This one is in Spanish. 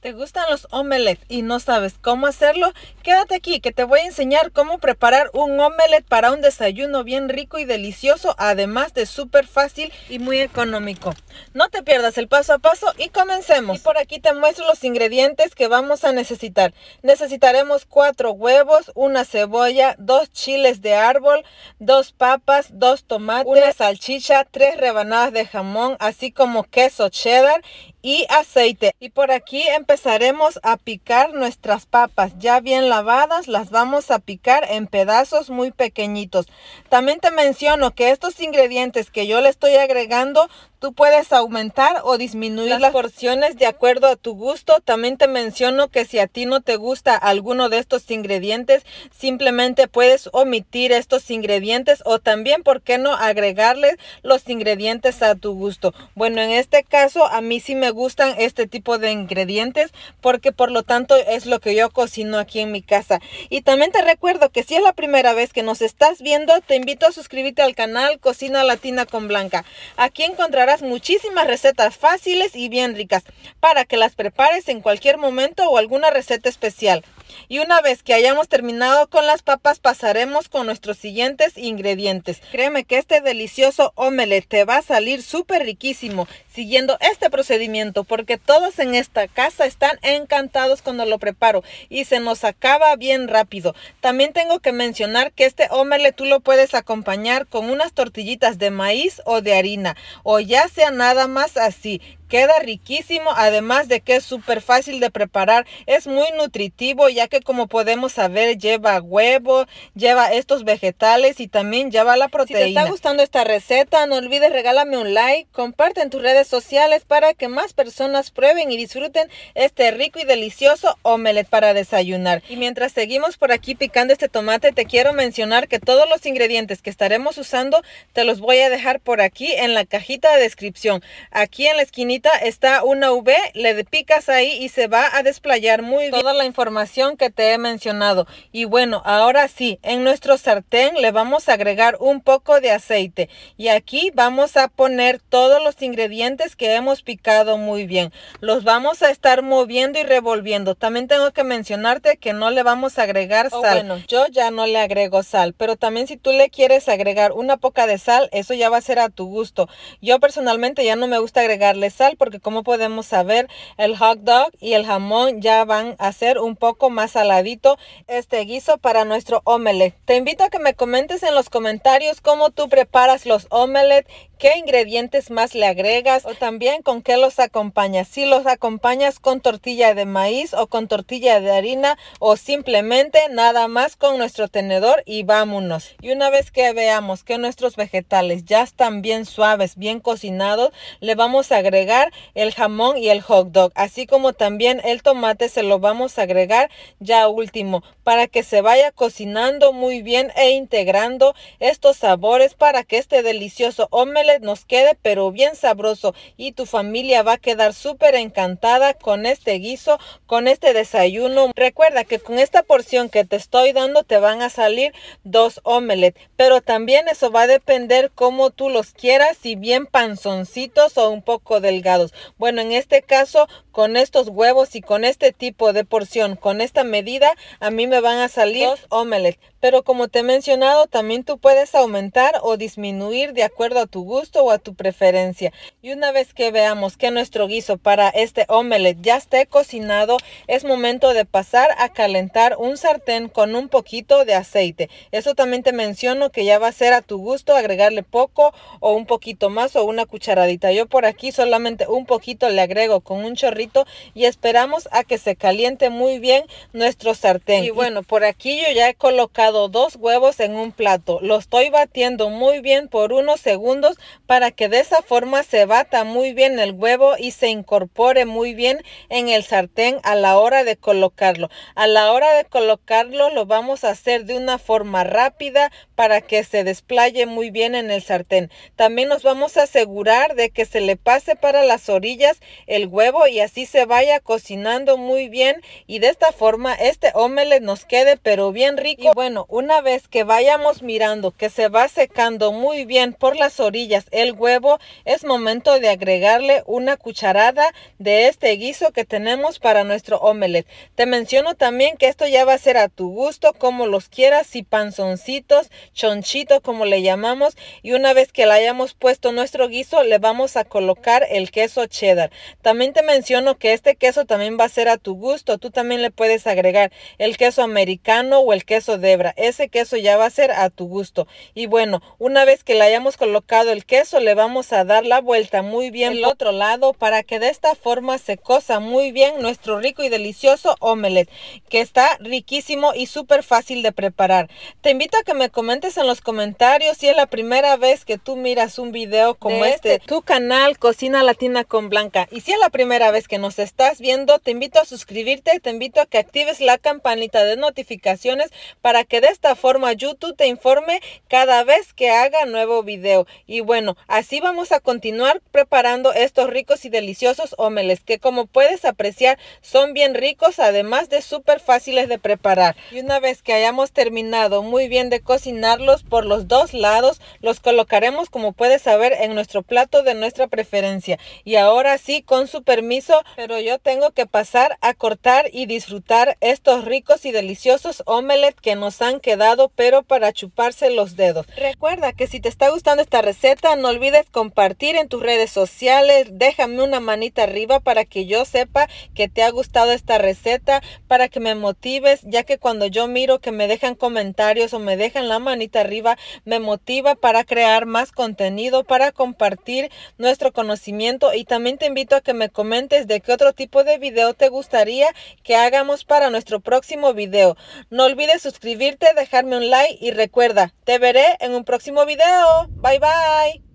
¿Te gustan los omelets y no sabes cómo hacerlo? Quédate aquí que te voy a enseñar cómo preparar un omelet para un desayuno bien rico y delicioso, además de súper fácil y muy económico. No te pierdas el paso a paso y comencemos. por aquí te muestro los ingredientes que vamos a necesitar. Necesitaremos cuatro huevos, una cebolla, dos chiles de árbol, dos papas, dos tomates, una salchicha, tres rebanadas de jamón, así como queso cheddar y aceite. Y por aquí empezaremos a picar nuestras papas. Ya bien lavadas, las vamos a picar en pedazos muy pequeñitos. También te menciono que estos ingredientes que yo le estoy agregando Tú puedes aumentar o disminuir las, porciones de acuerdo a tu gusto. También te menciono que si a ti no te gusta alguno de estos ingredientes, simplemente puedes omitir estos ingredientes o también, ¿por qué no agregarles los ingredientes a tu gusto? Bueno, en este caso a mí sí me gustan este tipo de ingredientes porque por lo tanto es lo que yo cocino aquí en mi casa. Y también te recuerdo que si es la primera vez que nos estás viendo, te invito a suscribirte al canal Cocina Latina con Blanca. Aquí encontrarás muchísimas recetas fáciles y bien ricas para que las prepares en cualquier momento o alguna receta especial. Y una vez que hayamos terminado con las papas, pasaremos con nuestros siguientes ingredientes. Créeme que este delicioso omelette te va a salir súper riquísimo siguiendo este procedimiento porque todos en esta casa están encantados cuando lo preparo y se nos acaba bien rápido. También tengo que mencionar que este omelette tú lo puedes acompañar con unas tortillitas de maíz o de harina o ya sea nada más así Queda riquísimo, además de que es súper fácil de preparar. Es muy nutritivo ya que como podemos saber lleva huevo, lleva estos vegetales y también lleva la proteína. Si te está gustando esta receta, no olvides regálame un like, comparte en tus redes sociales para que más personas prueben y disfruten este rico y delicioso omelet para desayunar. Y mientras seguimos por aquí picando este tomate, te quiero mencionar que todos los ingredientes que estaremos usando te los voy a dejar por aquí en la cajita de descripción. Aquí en la esquinita está una V, le picas ahí y se va a desplayar muy bien toda la información que te he mencionado. Y bueno, ahora sí, en nuestro sartén le vamos a agregar un poco de aceite y aquí vamos a poner todos los ingredientes que hemos picado muy bien. Los vamos a estar moviendo y revolviendo. También tengo que mencionarte que no le vamos a agregar oh, sal. yo ya no le agrego sal, pero también si tú le quieres agregar una poca de sal, eso ya va a ser a tu gusto. Yo personalmente ya no me gusta agregarle sal porque como podemos saber el hot dog y el jamón ya van a ser un poco más saladito este guiso para nuestro omelet Te invito a que me comentes en los comentarios cómo tú preparas los omelette, qué ingredientes más le agregas o también con qué los acompañas. Si los acompañas con tortilla de maíz o con tortilla de harina o simplemente nada más con nuestro tenedor y vámonos. Y una vez que veamos que nuestros vegetales ya están bien suaves, bien cocinados, le vamos a agregar el jamón y el hot dog, así como también el tomate se lo vamos a agregar ya último para que se vaya cocinando muy bien e integrando estos sabores para que este delicioso omelette nos quede pero bien sabroso y tu familia va a quedar súper encantada con este guiso, con este desayuno. Recuerda que con esta porción que te estoy dando te van a salir dos omelet, pero también eso va a depender como tú los quieras, si bien panzoncitos o un poco del bueno, en este caso, con estos huevos y con este tipo de porción, con esta medida, a mí me van a salir dos omelets. Pero como te he mencionado, también tú puedes aumentar o disminuir de acuerdo a tu gusto o a tu preferencia. Y una vez que veamos que nuestro guiso para este omelet ya esté cocinado, es momento de pasar a calentar un sartén con un poquito de aceite. Eso también te menciono que ya va a ser a tu gusto agregarle poco o un poquito más o una cucharadita. Yo por aquí solamente un poquito le agrego con un chorrito y esperamos a que se caliente muy bien nuestro sartén. Y bueno, por aquí yo ya he colocado dos huevos en un plato. Lo estoy batiendo muy bien por unos segundos para que de esa forma se bata muy bien el huevo y se incorpore muy bien en el sartén a la hora de colocarlo. A la hora de colocarlo lo vamos a hacer de una forma rápida para que se desplaye muy bien en el sartén. También nos vamos a asegurar de que se le pase para las orillas el huevo y así se vaya cocinando muy bien y de esta forma este omelette nos quede pero bien rico. bueno, una vez que vayamos mirando que se va secando muy bien por las orillas el huevo, es momento de agregarle una cucharada de este guiso que tenemos para nuestro omelette. Te menciono también que esto ya va a ser a tu gusto, como los quieras, si panzoncitos, chonchito como le llamamos y una vez que le hayamos puesto nuestro guiso le vamos a colocar el queso cheddar. También te menciono que este queso también va a ser a tu gusto. Tú también le puedes agregar el queso americano o el queso de debra. Ese queso ya va a ser a tu gusto. Y bueno, una vez que le hayamos colocado el queso, le vamos a dar la vuelta muy bien al otro lado para que de esta forma se cosa muy bien nuestro rico y delicioso omelet que está riquísimo y súper fácil de preparar. Te invito a que me comentes en los comentarios si es la primera vez que tú miras un video como este. este, Tu canal Cocina la con Blanca. Y si es la primera vez que nos estás viendo, te invito a suscribirte, y te invito a que actives la campanita de notificaciones para que de esta forma YouTube te informe cada vez que haga nuevo video. Y bueno, así vamos a continuar preparando estos ricos y deliciosos homeles que como puedes apreciar son bien ricos, además de súper fáciles de preparar. Y una vez que hayamos terminado muy bien de cocinarlos por los dos lados, los colocaremos como puedes saber en nuestro plato de nuestra preferencia. Y ahora sí, con su permiso, pero yo tengo que pasar a cortar y disfrutar estos ricos y deliciosos omelet que nos han quedado, pero para chuparse los dedos. Recuerda que si te está gustando esta receta, no olvides compartir en tus redes sociales. Déjame una manita arriba para que yo sepa que te ha gustado esta receta, para que me motives, ya que cuando yo miro que me dejan comentarios o me dejan la manita arriba, me motiva para crear más contenido, para compartir nuestro conocimiento y también te invito a que me comentes de qué otro tipo de video te gustaría que hagamos para nuestro próximo video. No olvides suscribirte, dejarme un like y recuerda, te veré en un próximo video. Bye bye.